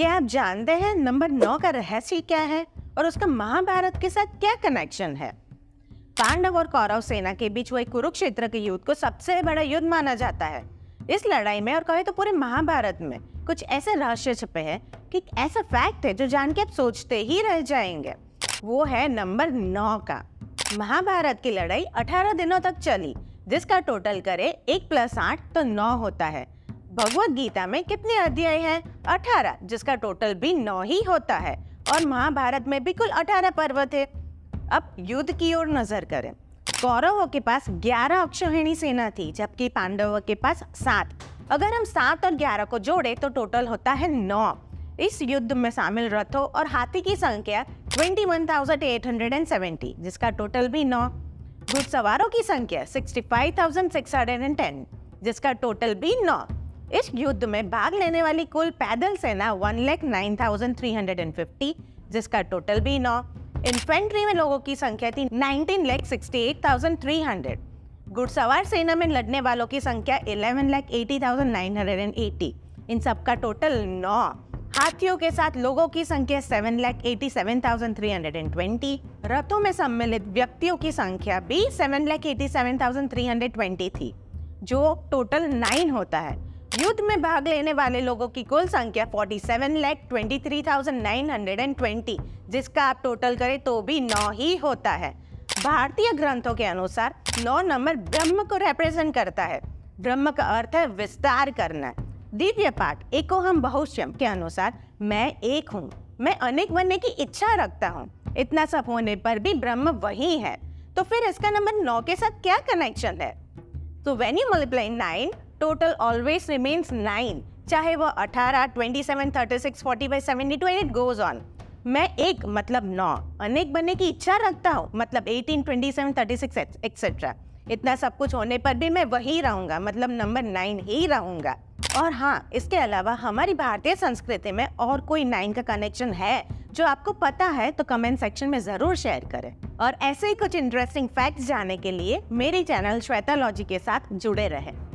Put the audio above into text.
क्या आप जानते हैं नंबर नौ का रहस्य क्या है और उसका महाभारत के साथ क्या कनेक्शन है पांडव और कौरव सेना के बीच वही कुरुक्षेत्र के युद्ध को सबसे बड़ा युद्ध माना जाता है इस लड़ाई में और कहे तो पूरे महाभारत में कुछ ऐसे रहस्य छपे हैं कि ऐसा फैक्ट है जो जान के आप सोचते ही रह जाएंगे वो है नंबर नौ का महाभारत की लड़ाई 18 दिनों तक चली जिसका टोटल करे एक प्लस आठ तो नौ होता है भगवत गीता में कितने अध्याय हैं? अठारह जिसका टोटल भी नौ ही होता है और महाभारत में भी कुल अठारह पर्व थे अब युद्ध की ओर नजर करें कौरवों के पास ग्यारह अक्षोहिणी सेना थी जबकि पांडवों के पास सात अगर हम सात और ग्यारह को जोड़े तो टोटल होता है नौ इस युद्ध में शामिल रथों और हाथी की संख्या 21,870 जिसका टोटल भी नौ घुड़सवारों की संख्या 65,610 जिसका टोटल भी नौ इस युद्ध में भाग लेने वाली कुल पैदल सेना one lakh nine thousand three hundred and fifty जिसका टोटल भी नौ इन्फेंट्री में लोगों की संख्या थी nineteen lakh sixty eight thousand three hundred घुड़सवार सेना में लड़ने वालों की संख्या eleven lakh eighty thousand nine hundred and eighty इन सबका टोटल नौ हाथियों के साथ लोगों की संख्या seven lakh eighty seven thousand three hundred and twenty रथों में सम्मिलित व्यक्तियों की संख्या भी seven lakh eighty seven thousand three hundred twenty थी जो टोटल नाइन होता है युद्ध में भाग लेने वाले लोगों की कुल संख्या 47 लाख 23,920 जिसका आप टोटल करें तो भी नौ ही होता है भारतीय ग्रंथों के अनुसार नौ नंबर ब्रह्म को रिप्रेजेंट करता है ब्रह्म का अर्थ है विस्तार करना दिव्य पाठ एको हम बहुश्यम के अनुसार मैं एक हूँ मैं अनेक बनने की इच्छा रखता हूँ इतना सब होने पर भी ब्रह्म वही है तो फिर इसका नंबर नौ के साथ क्या कनेक्शन है तो when you multiply nine total always remains nine चाहे वह 18, 27, 36, 40 by 72 and it goes on मैं एक मतलब नौ अनेक बनने की इच्छा रखता हूँ मतलब सेवन थर्टी सिक्स एक्सेट्रा इतना सब कुछ होने पर भी मैं वही रहूँगा मतलब नंबर नाइन ही रहूँगा और हाँ इसके अलावा हमारी भारतीय संस्कृति में और कोई नाइन का कनेक्शन है जो आपको पता है तो कमेंट सेक्शन में ज़रूर शेयर करें और ऐसे ही कुछ इंटरेस्टिंग फैक्ट्स जानने के लिए मेरे चैनल श्वेता लॉजी के साथ जुड़े रहें